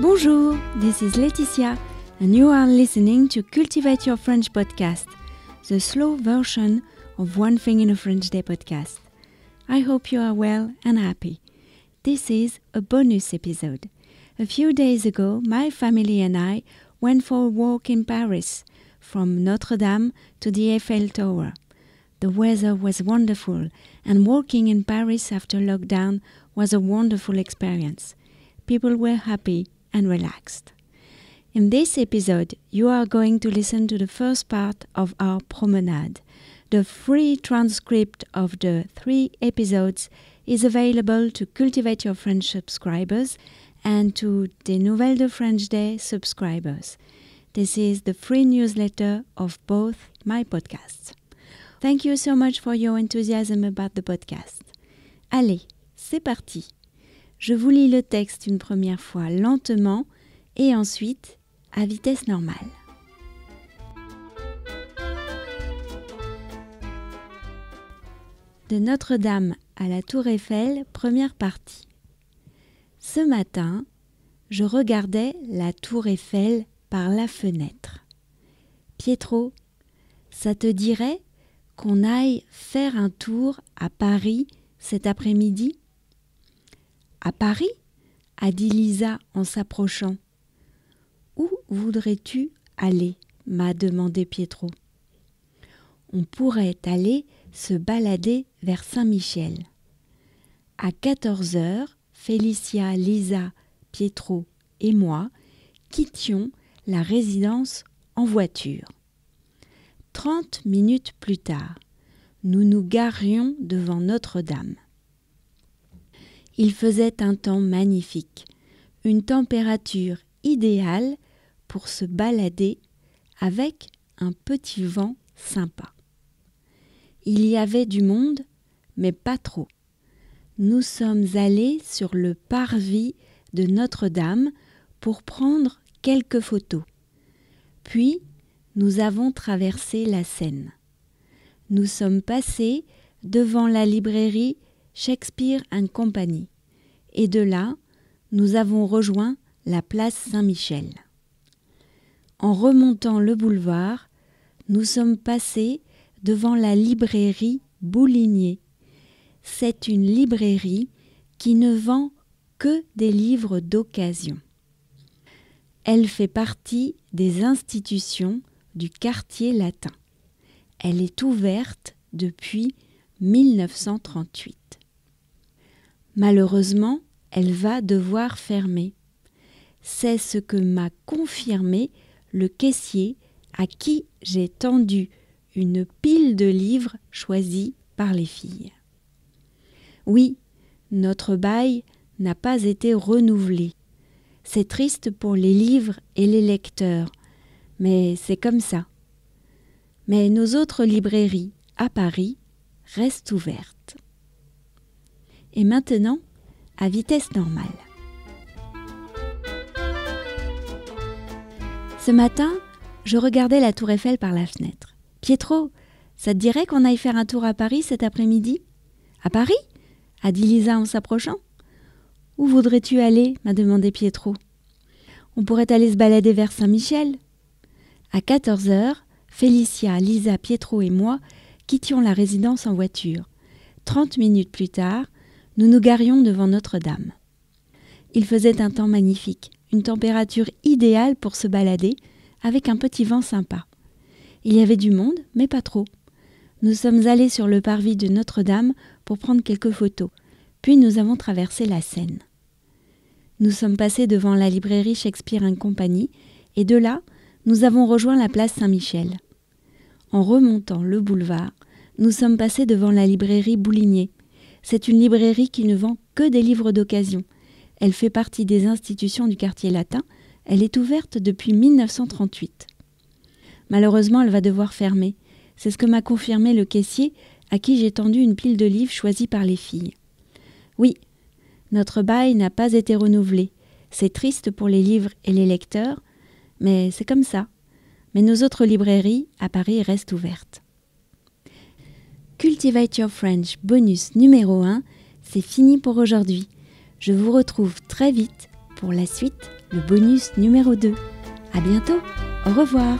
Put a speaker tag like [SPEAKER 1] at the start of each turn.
[SPEAKER 1] Bonjour, this is Laetitia, and you are listening to Cultivate Your French podcast, the slow version of One Thing in a French Day podcast. I hope you are well and happy. This is a bonus episode. A few days ago, my family and I went for a walk in Paris from Notre Dame to the Eiffel Tower. The weather was wonderful, and walking in Paris after lockdown was a wonderful experience. People were happy and relaxed. In this episode, you are going to listen to the first part of our promenade. The free transcript of the three episodes is available to Cultivate Your French subscribers and to the Nouvelles de French Day subscribers. This is the free newsletter of both my podcasts. Thank you so much for your enthusiasm about the podcast. Allez, c'est parti! Je vous lis le texte une première fois lentement et ensuite à vitesse normale. De Notre-Dame à la Tour Eiffel, première partie. Ce matin, je regardais la Tour Eiffel par la fenêtre. Pietro, ça te dirait qu'on aille faire un tour à Paris cet après-midi à Paris a dit Lisa en s'approchant. Où voudrais-tu aller m'a demandé Pietro. On pourrait aller se balader vers Saint-Michel. À 14 heures, Félicia, Lisa, Pietro et moi quittions la résidence en voiture. Trente minutes plus tard, nous nous garions devant Notre-Dame. Il faisait un temps magnifique, une température idéale pour se balader avec un petit vent sympa. Il y avait du monde, mais pas trop. Nous sommes allés sur le parvis de Notre-Dame pour prendre quelques photos. Puis, nous avons traversé la Seine. Nous sommes passés devant la librairie Shakespeare and Company et de là, nous avons rejoint la place Saint-Michel. En remontant le boulevard, nous sommes passés devant la librairie Boulinier. C'est une librairie qui ne vend que des livres d'occasion. Elle fait partie des institutions du quartier latin. Elle est ouverte depuis 1938. Malheureusement, elle va devoir fermer. C'est ce que m'a confirmé le caissier à qui j'ai tendu une pile de livres choisis par les filles. Oui, notre bail n'a pas été renouvelé. C'est triste pour les livres et les lecteurs, mais c'est comme ça. Mais nos autres librairies à Paris restent ouvertes et maintenant à vitesse normale. Ce matin, je regardais la tour Eiffel par la fenêtre. Pietro, ça te dirait qu'on aille faire un tour à Paris cet après-midi À Paris a dit Lisa en s'approchant. Où voudrais-tu aller m'a demandé Pietro. On pourrait aller se balader vers Saint-Michel. À 14 h Félicia, Lisa, Pietro et moi quittions la résidence en voiture. Trente minutes plus tard, nous nous garions devant Notre-Dame. Il faisait un temps magnifique, une température idéale pour se balader, avec un petit vent sympa. Il y avait du monde, mais pas trop. Nous sommes allés sur le parvis de Notre-Dame pour prendre quelques photos, puis nous avons traversé la Seine. Nous sommes passés devant la librairie Shakespeare Compagnie, et de là, nous avons rejoint la place Saint-Michel. En remontant le boulevard, nous sommes passés devant la librairie Bouligné, c'est une librairie qui ne vend que des livres d'occasion. Elle fait partie des institutions du quartier latin. Elle est ouverte depuis 1938. Malheureusement, elle va devoir fermer. C'est ce que m'a confirmé le caissier à qui j'ai tendu une pile de livres choisis par les filles. Oui, notre bail n'a pas été renouvelé. C'est triste pour les livres et les lecteurs, mais c'est comme ça. Mais nos autres librairies à Paris restent ouvertes. Cultivate Your French bonus numéro 1, c'est fini pour aujourd'hui. Je vous retrouve très vite pour la suite, le bonus numéro 2. À bientôt, au revoir!